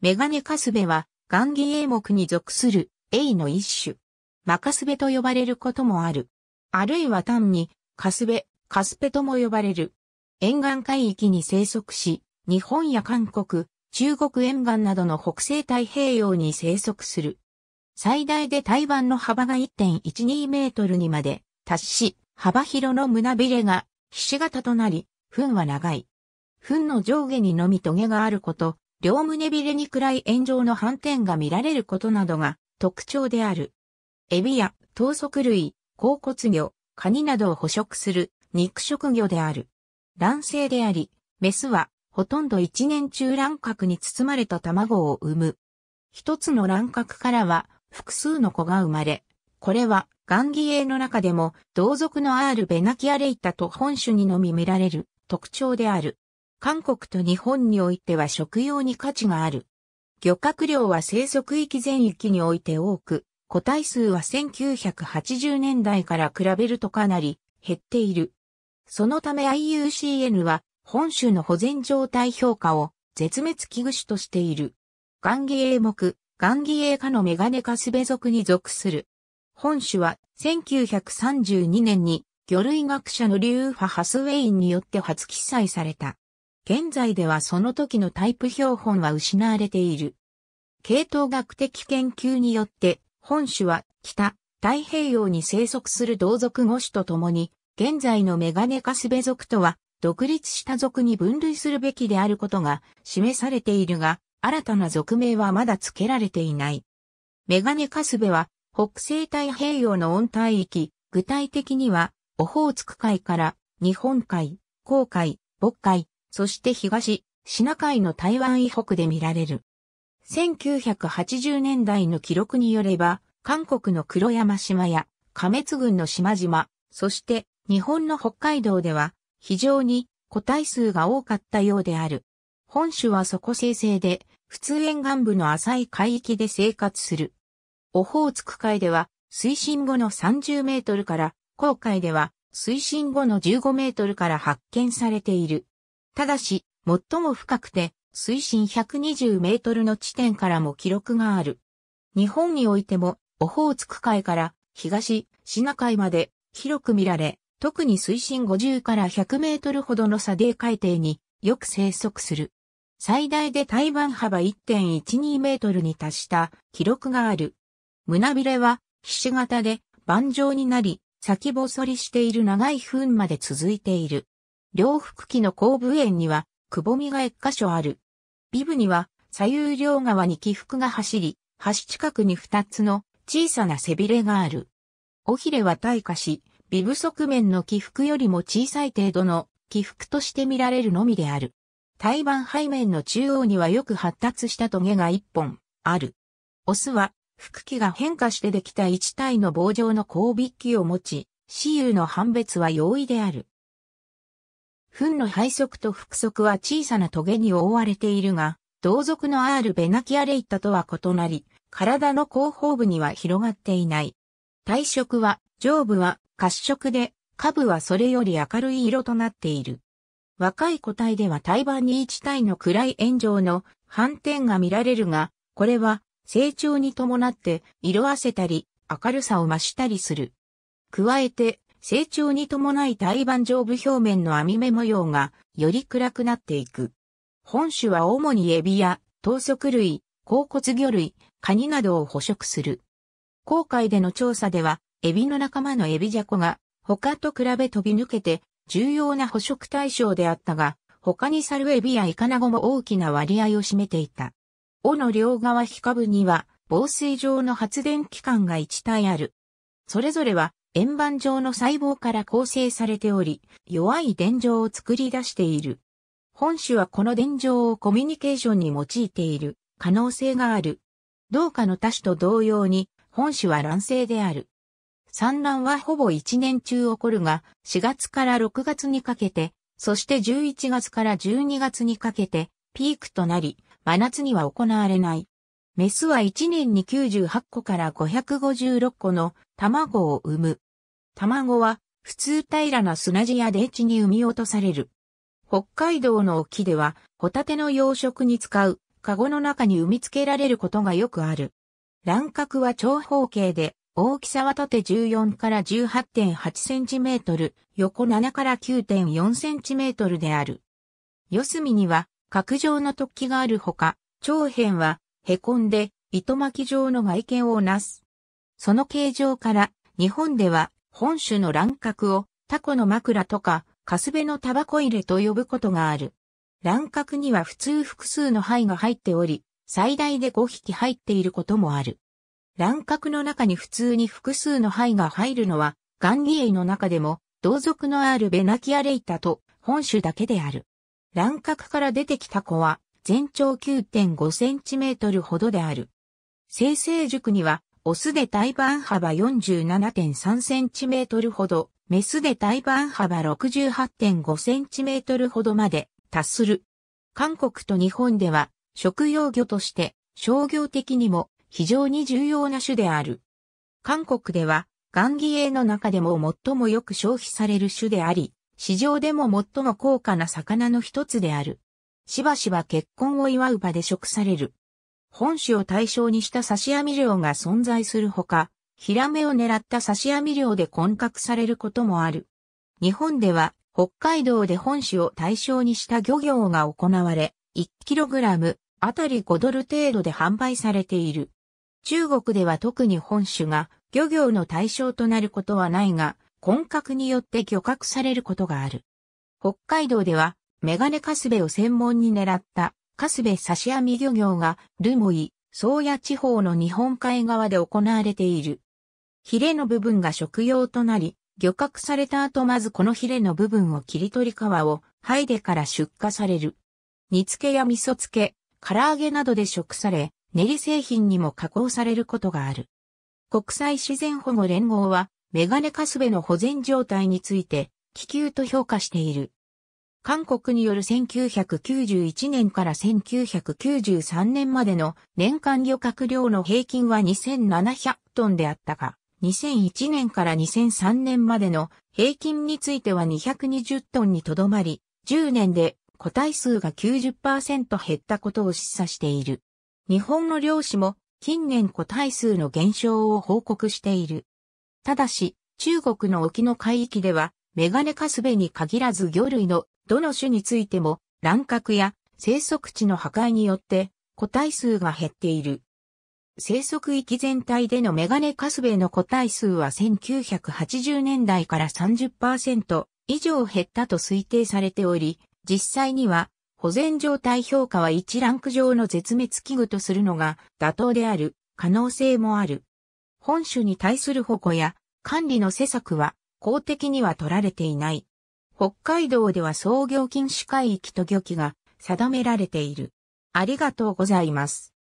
メガネカスベは、ガンエイモ目に属する、エイの一種。マカスベと呼ばれることもある。あるいは単に、カスベ、カスペとも呼ばれる。沿岸海域に生息し、日本や韓国、中国沿岸などの北西太平洋に生息する。最大で台湾の幅が1.12メートルにまで達し、幅広の胸びれがひし形となり、糞は長い。糞の上下にのみ棘があること、両胸びれに暗い炎上の斑点が見られることなどが特徴である。エビや頭足類、甲骨魚、カニなどを捕食する肉食魚である。卵性であり、メスはほとんど一年中卵殻に包まれた卵を産む。一つの卵殻からは複数の子が生まれ、これはガンギエの中でも同族のアールベナキアレイタと本種にのみ見られる特徴である。韓国と日本においては食用に価値がある。漁獲量は生息域全域において多く、個体数は1980年代から比べるとかなり減っている。そのため IUCN は本種の保全状態評価を絶滅危惧種としている。ガンギエイ目、ガンギエイ科のメガネカスベ属に属する。本種は1932年に魚類学者のリューファ・ハスウェインによって初記載された。現在ではその時のタイプ標本は失われている。系統学的研究によって、本種は北、太平洋に生息する同族5種とともに、現在のメガネカスベ族とは独立した族に分類するべきであることが示されているが、新たな族名はまだ付けられていない。メガネカスベは北西太平洋の温帯域、具体的にはオホーツク海から日本海、黄海、渤海、そして東、シナ海の台湾以北で見られる。1980年代の記録によれば、韓国の黒山島や、加滅群の島々、そして日本の北海道では、非常に個体数が多かったようである。本種は底生成で、普通沿岸部の浅い海域で生活する。オホーツク海では、水深後の30メートルから、航海では、水深後の15メートルから発見されている。ただし、最も深くて、水深120メートルの地点からも記録がある。日本においても、オホーツク海から東、シナ海まで広く見られ、特に水深50から100メートルほどの砂泥海底によく生息する。最大で台湾幅1.12メートルに達した記録がある。胸びれはひし形で盤状になり、先細りしている長い糞まで続いている。両腹器の後部縁には、くぼみが一箇所ある。尾部には、左右両側に起伏が走り、端近くに二つの小さな背びれがある。尾ひれは退化し、尾部側面の起伏よりも小さい程度の起伏として見られるのみである。胎盤背面の中央にはよく発達したトゲが一本ある。オスは、腹器が変化してできた一体の棒状の交尾器を持ち、雌雄の判別は容易である。糞の背側と腹側は小さな棘に覆われているが、同族のアールベナキアレイタとは異なり、体の後方部には広がっていない。体色は、上部は褐色で、下部はそれより明るい色となっている。若い個体では胎盤に一体の暗い炎上の斑点が見られるが、これは成長に伴って色あせたり明るさを増したりする。加えて成長に伴い胎盤上部表面の網目模様がより暗くなっていく。本種は主にエビや頭足類、甲骨魚類、カニなどを捕食する。航海での調査では、エビの仲間のエビジャコが他と比べ飛び抜けて重要な捕食対象であったが、他にサルエビやイカナゴも大きな割合を占めていた。尾の両側皮下部には防水状の発電機関が1体ある。それぞれは円盤状の細胞から構成されており、弱い電状を作り出している。本種はこの電状をコミュニケーションに用いている可能性がある。同化の多種と同様に、本種は卵性である。産卵はほぼ1年中起こるが、4月から6月にかけて、そして11月から12月にかけて、ピークとなり、真夏には行われない。メスは1年に98個から556個の卵を産む。卵は普通平らな砂地や泥地に産み落とされる。北海道の沖ではホタテの養殖に使うカゴの中に産み付けられることがよくある。卵殻は長方形で大きさは縦14から18.8センチメートル、横7から9.4センチメートルである。四隅には角状の突起があるほか、長辺は凹んで糸巻き状の外見をなす。その形状から、日本では本種の乱獲をタコの枕とか、カスベのタバコ入れと呼ぶことがある。乱獲には普通複数の肺が入っており、最大で5匹入っていることもある。乱獲の中に普通に複数の肺が入るのは、ガンギエイの中でも、同族のあるベナキアレイタと本種だけである。乱獲から出てきた子は、全長9.5センチメートルほどである。生成塾にはオスで胎盤幅47.3センチメートルほど、メスで胎盤幅68.5センチメートルほどまで達する。韓国と日本では食用魚として商業的にも非常に重要な種である。韓国ではガンギエの中でも最もよく消費される種であり、市場でも最も高価な魚の一つである。しばしば結婚を祝う場で食される。本種を対象にした刺し網漁が存在するほか、ヒラメを狙った刺し網漁で混獲されることもある。日本では北海道で本種を対象にした漁業が行われ、1kg あたり5ドル程度で販売されている。中国では特に本種が漁業の対象となることはないが、混獲によって漁獲されることがある。北海道ではメガネカスベを専門に狙ったカスベ刺し網漁業がルモイ、宗谷地方の日本海側で行われている。ヒレの部分が食用となり、漁獲された後まずこのヒレの部分を切り取り皮を剥いでから出荷される。煮付けや味噌漬け、唐揚げなどで食され、練り製品にも加工されることがある。国際自然保護連合は、メガネカスベの保全状態について、気球と評価している。韓国による1991年から1993年までの年間漁獲量の平均は2700トンであったが、2001年から2003年までの平均については220トンにとどまり、10年で個体数が90%減ったことを示唆している。日本の漁師も近年個体数の減少を報告している。ただし、中国の沖の海域ではメガネカスベに限らず魚類のどの種についても乱獲や生息地の破壊によって個体数が減っている。生息域全体でのメガネカスベの個体数は1980年代から30%以上減ったと推定されており、実際には保全状態評価は1ランク上の絶滅危惧とするのが妥当である可能性もある。本種に対する保護や管理の施策は公的には取られていない。北海道では操業禁止海域と漁期が定められている。ありがとうございます。